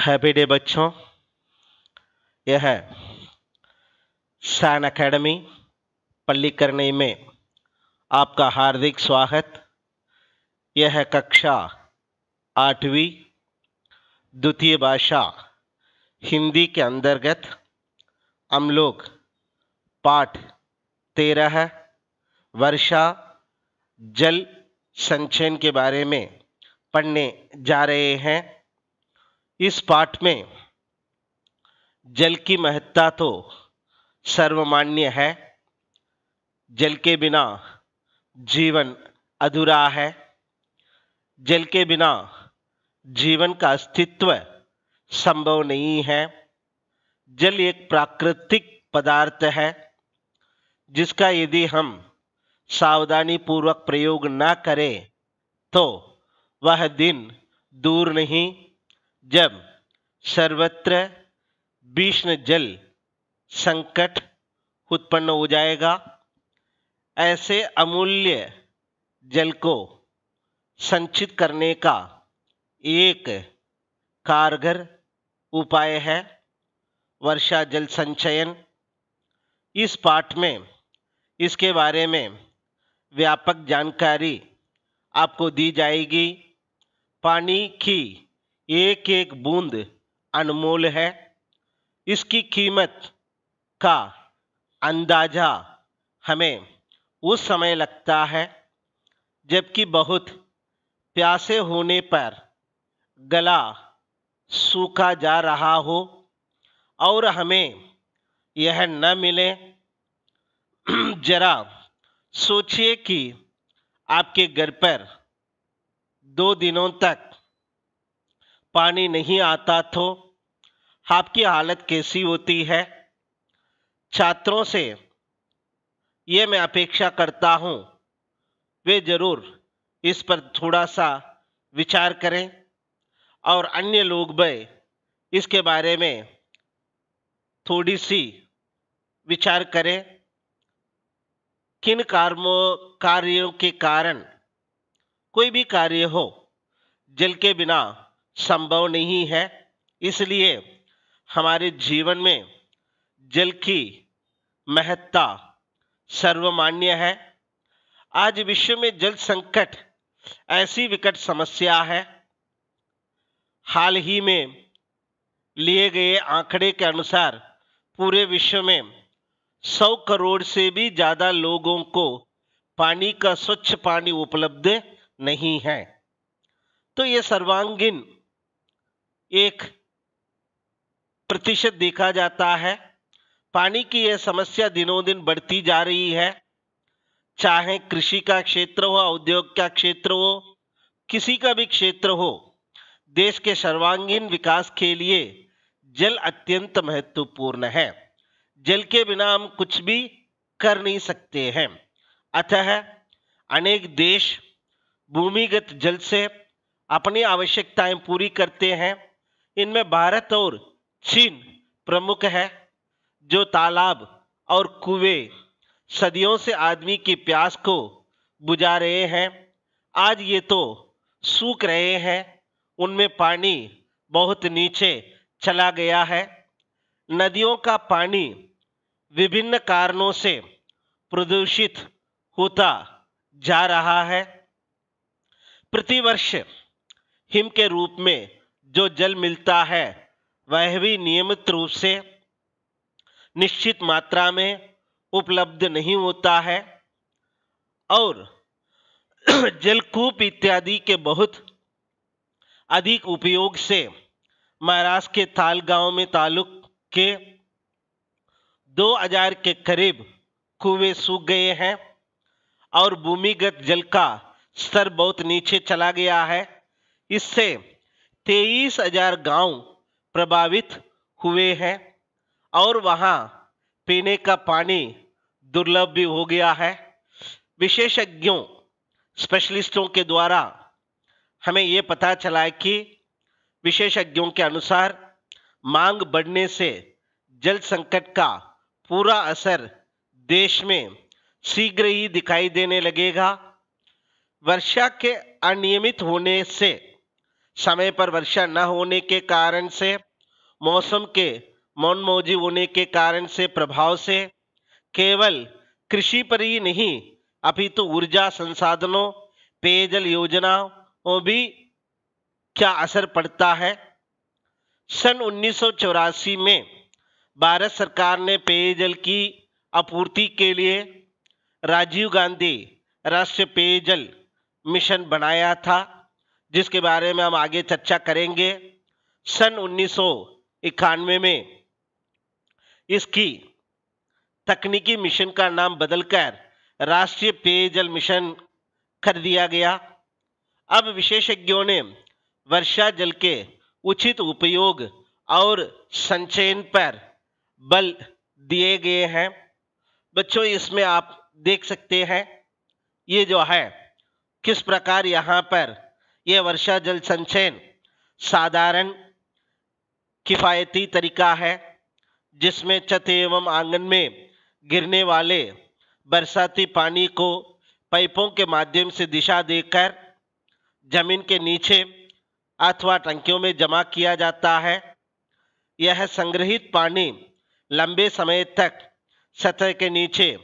happy day बच्चों यह है शान अकेडमी पल्ली में आपका हार्दिक स्वागत यह है कक्षा आठवीं द्वितीय भाषा हिंदी के अंतर्गत हम लोग पाठ तेरह वर्षा जल संचयन के बारे में पढ़ने जा रहे हैं इस पाठ में जल की महत्ता तो सर्वमान्य है जल के बिना जीवन अधूरा है जल के बिना जीवन का अस्तित्व संभव नहीं है जल एक प्राकृतिक पदार्थ है जिसका यदि हम सावधानी पूर्वक प्रयोग ना करें तो वह दिन दूर नहीं जब सर्वत्र भीष्ण जल संकट उत्पन्न हो जाएगा ऐसे अमूल्य जल को संचित करने का एक कारगर उपाय है वर्षा जल संचयन इस पाठ में इसके बारे में व्यापक जानकारी आपको दी जाएगी पानी की एक एक बूंद अनमोल है इसकी कीमत का अंदाज़ा हमें उस समय लगता है जबकि बहुत प्यासे होने पर गला सूखा जा रहा हो और हमें यह न मिले जरा सोचिए कि आपके घर पर दो दिनों तक पानी नहीं आता तो आपकी हालत कैसी होती है छात्रों से ये मैं अपेक्षा करता हूँ वे ज़रूर इस पर थोड़ा सा विचार करें और अन्य लोग भी इसके बारे में थोड़ी सी विचार करें किन कार्यों कार्यों के कारण कोई भी कार्य हो जल के बिना संभव नहीं है इसलिए हमारे जीवन में जल की महत्ता सर्वमान्य है आज विश्व में जल संकट ऐसी विकट समस्या है हाल ही में लिए गए आंकड़े के अनुसार पूरे विश्व में 100 करोड़ से भी ज़्यादा लोगों को पानी का स्वच्छ पानी उपलब्ध नहीं है तो ये सर्वांगीण एक प्रतिशत देखा जाता है पानी की यह समस्या दिनों दिन बढ़ती जा रही है चाहे कृषि का क्षेत्र हो उद्योग का क्षेत्र हो किसी का भी क्षेत्र हो देश के सर्वांगीण विकास के लिए जल अत्यंत महत्वपूर्ण है जल के बिना हम कुछ भी कर नहीं सकते हैं अतः है, अनेक देश भूमिगत जल से अपनी आवश्यकताएं पूरी करते हैं इनमें भारत और चीन प्रमुख है जो तालाब और कुएं सदियों से आदमी की प्यास को बुझा रहे हैं आज ये तो सूख रहे हैं उनमें पानी बहुत नीचे चला गया है नदियों का पानी विभिन्न कारणों से प्रदूषित होता जा रहा है प्रतिवर्ष हिम के रूप में जो जल मिलता है वह भी नियमित रूप से निश्चित मात्रा में उपलब्ध नहीं होता है और जलकूप इत्यादि के बहुत अधिक उपयोग से महाराष्ट्र के ताल गांव में तालुक के 2000 के करीब कुएं सूख गए हैं और भूमिगत जल का स्तर बहुत नीचे चला गया है इससे तेईस हजार गाँव प्रभावित हुए हैं और वहाँ पीने का पानी दुर्लभ भी हो गया है विशेषज्ञों स्पेशलिस्टों के द्वारा हमें ये पता चला है कि विशेषज्ञों के अनुसार मांग बढ़ने से जल संकट का पूरा असर देश में शीघ्र ही दिखाई देने लगेगा वर्षा के अनियमित होने से समय पर वर्षा न होने के कारण से मौसम के मौनमौजी होने के कारण से प्रभाव से केवल कृषि पर ही नहीं अभी तो ऊर्जा संसाधनों पेयजल योजनाओं भी क्या असर पड़ता है सन उन्नीस में भारत सरकार ने पेयजल की आपूर्ति के लिए राजीव गांधी राष्ट्रीय पेयजल मिशन बनाया था जिसके बारे में हम आगे चर्चा करेंगे सन उन्नीस में इसकी तकनीकी मिशन का नाम बदलकर राष्ट्रीय पेयजल मिशन कर दिया गया अब विशेषज्ञों ने वर्षा जल के उचित उपयोग और संचयन पर बल दिए गए हैं बच्चों इसमें आप देख सकते हैं ये जो है किस प्रकार यहाँ पर ये वर्षा जल संचयन साधारण किफ़ायती तरीका है जिसमें छत एवं आंगन में गिरने वाले बरसाती पानी को पाइपों के माध्यम से दिशा देकर जमीन के नीचे अथवा टंकियों में जमा किया जाता है यह संग्रहित पानी लंबे समय तक सतह के नीचे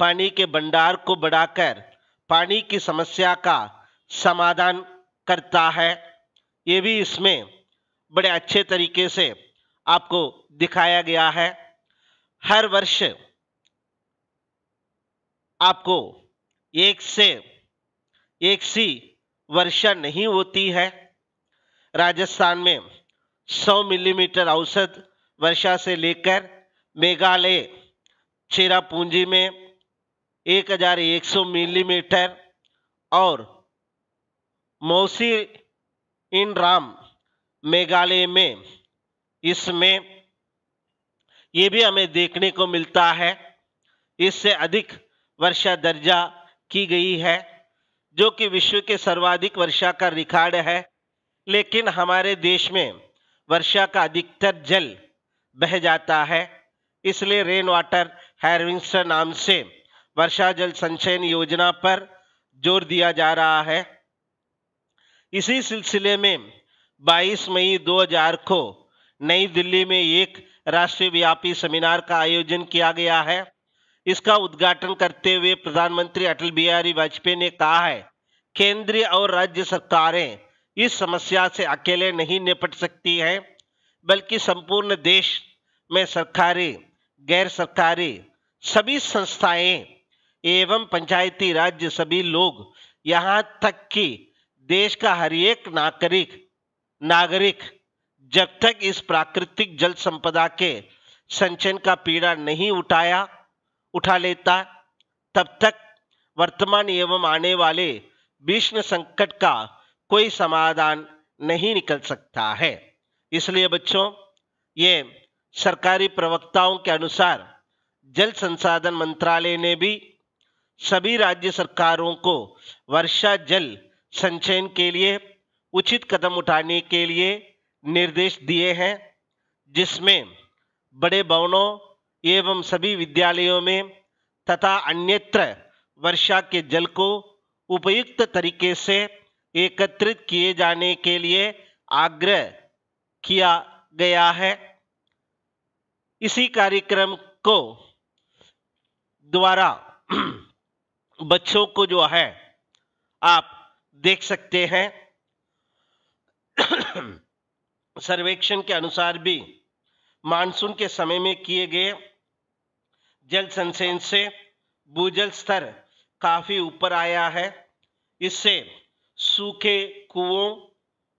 पानी के भंडार को बढ़ाकर पानी की समस्या का समाधान करता है ये भी इसमें बड़े अच्छे तरीके से आपको दिखाया गया है हर वर्ष आपको एक से एक सी वर्षा नहीं होती है राजस्थान में 100 मिलीमीटर औसत वर्षा से लेकर मेघालय चेरापूंजी में 1100 मिलीमीटर और मौसी इन राम मेघालय में इसमें ये भी हमें देखने को मिलता है इससे अधिक वर्षा दर्जा की गई है जो कि विश्व के सर्वाधिक वर्षा का रिकॉर्ड है लेकिन हमारे देश में वर्षा का अधिकतर जल बह जाता है इसलिए रेन वाटर हैरविंगस्टर नाम से वर्षा जल संचयन योजना पर जोर दिया जा रहा है इसी सिलसिले में 22 मई 2000 को नई दिल्ली में एक राष्ट्रीय व्यापी सेमिनार का आयोजन किया गया है इसका उद्घाटन करते हुए प्रधानमंत्री अटल बिहारी वाजपेयी ने कहा है केंद्रीय और राज्य सरकारें इस समस्या से अकेले नहीं निपट सकती हैं बल्कि संपूर्ण देश में सरकारी गैर सरकारी सभी संस्थाएं एवं पंचायती राज्य सभी लोग यहाँ तक कि देश का हर एक नागरिक नागरिक जब तक इस प्राकृतिक जल संपदा के संचयन का पीड़ा नहीं उठाया उठा लेता तब तक वर्तमान एवं आने वाले भीष्ण संकट का कोई समाधान नहीं निकल सकता है इसलिए बच्चों ये सरकारी प्रवक्ताओं के अनुसार जल संसाधन मंत्रालय ने भी सभी राज्य सरकारों को वर्षा जल संचयन के लिए उचित कदम उठाने के लिए निर्देश दिए हैं जिसमें बड़े भवनों एवं सभी विद्यालयों में तथा अन्यत्र वर्षा के जल को उपयुक्त तरीके से एकत्रित किए जाने के लिए आग्रह किया गया है इसी कार्यक्रम को द्वारा बच्चों को जो है आप देख सकते हैं सर्वेक्षण के अनुसार भी मानसून के समय में किए गए जल संचयन से भूजल स्तर काफ़ी ऊपर आया है इससे सूखे कुओं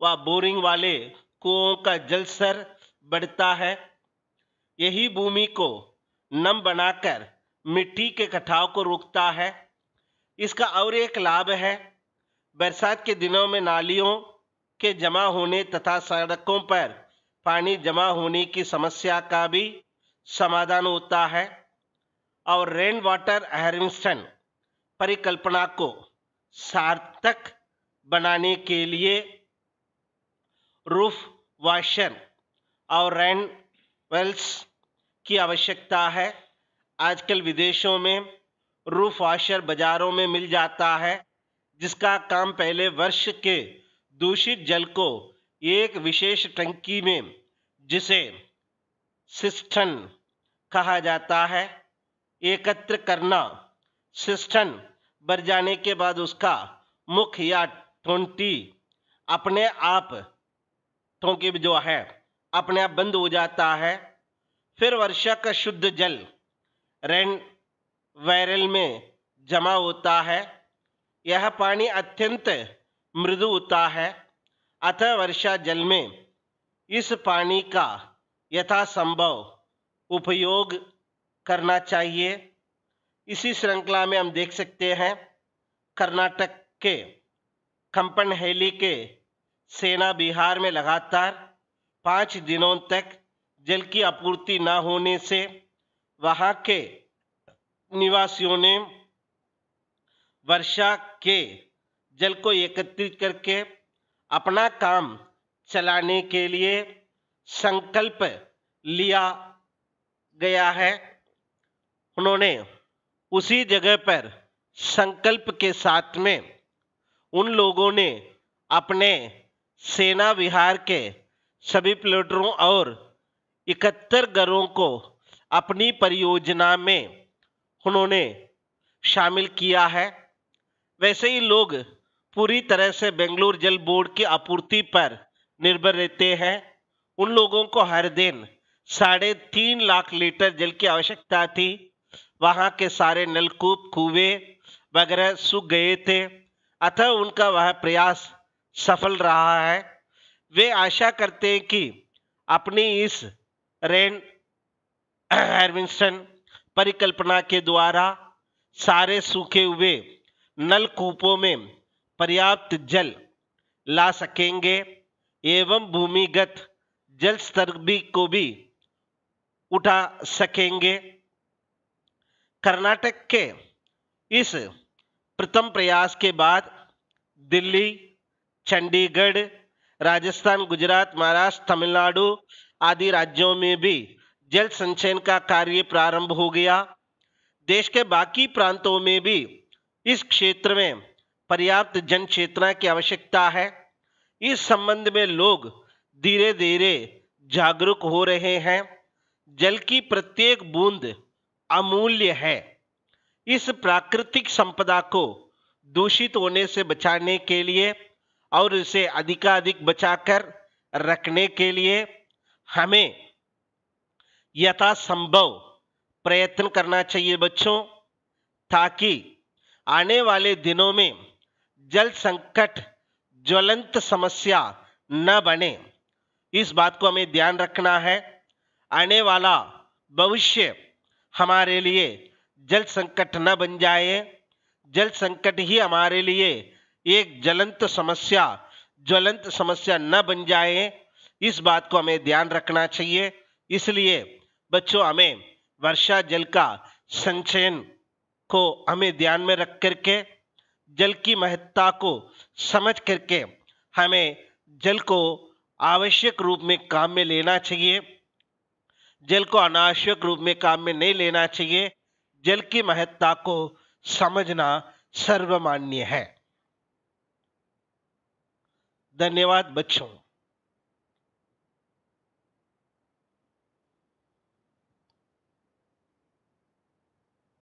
व बोरिंग वाले कुओं का जल स्तर बढ़ता है यही भूमि को नम बनाकर मिट्टी के कटाव को रोकता है इसका और एक लाभ है बरसात के दिनों में नालियों के जमा होने तथा सड़कों पर पानी जमा होने की समस्या का भी समाधान होता है और रेन वाटर हेरिंगस्टन परिकल्पना को सार्थक बनाने के लिए रूफ वाशर और रेन वेल्स की आवश्यकता है आजकल विदेशों में रूफ वाशर बाज़ारों में मिल जाता है जिसका काम पहले वर्ष के दूषित जल को एक विशेष टंकी में जिसे सिस्टन कहा जाता है एकत्र करना सिस्टन भर जाने के बाद उसका मुख या ठोंटी अपने आप ठोंकी जो है अपने आप बंद हो जाता है फिर वर्षा का शुद्ध जल रेन वायरल में जमा होता है यह पानी अत्यंत मृदु होता है अतः वर्षा जल में इस पानी का यथासंभव उपयोग करना चाहिए इसी श्रृंखला में हम देख सकते हैं कर्नाटक के कंपन हेली के सेना बिहार में लगातार पाँच दिनों तक जल की आपूर्ति न होने से वहाँ के निवासियों ने वर्षा के जल को एकत्रित करके अपना काम चलाने के लिए संकल्प लिया गया है उन्होंने उसी जगह पर संकल्प के साथ में उन लोगों ने अपने सेना विहार के सभी प्लेटरों और इकहत्तर घरों को अपनी परियोजना में उन्होंने शामिल किया है वैसे ही लोग पूरी तरह से बेंगलुरु जल बोर्ड की आपूर्ति पर निर्भर रहते हैं उन लोगों को हर दिन साढ़े तीन लाख लीटर जल की आवश्यकता थी वहाँ के सारे नलकूप कुएं वगैरह सूख गए थे अतः उनका वह प्रयास सफल रहा है वे आशा करते हैं कि अपनी इस रेन एडमिशन परिकल्पना के द्वारा सारे सूखे हुए नलकूपों में पर्याप्त जल ला सकेंगे एवं भूमिगत जल स्तर भी को भी उठा सकेंगे कर्नाटक के इस प्रथम प्रयास के बाद दिल्ली चंडीगढ़ राजस्थान गुजरात महाराष्ट्र तमिलनाडु आदि राज्यों में भी जल संचयन का कार्य प्रारंभ हो गया देश के बाकी प्रांतों में भी इस क्षेत्र में पर्याप्त जन चेतना की आवश्यकता है इस संबंध में लोग धीरे धीरे जागरूक हो रहे हैं जल की प्रत्येक बूंद अमूल्य है इस प्राकृतिक संपदा को दूषित होने से बचाने के लिए और इसे अधिकाधिक बचाकर रखने के लिए हमें यथासंभव प्रयत्न करना चाहिए बच्चों ताकि आने वाले दिनों में जल संकट ज्वलंत समस्या न बने इस बात को हमें ध्यान रखना है आने वाला भविष्य हमारे लिए जल संकट न बन जाए जल संकट ही हमारे लिए एक ज्वलंत समस्या ज्वलंत समस्या न बन जाए इस बात को हमें ध्यान रखना चाहिए इसलिए बच्चों हमें वर्षा जल का संचयन को हमें ध्यान में रख करके जल की महत्ता को समझ करके हमें जल को आवश्यक रूप में काम में लेना चाहिए जल को अनावश्यक रूप में काम में नहीं लेना चाहिए जल की महत्ता को समझना सर्वमान्य है धन्यवाद बच्चों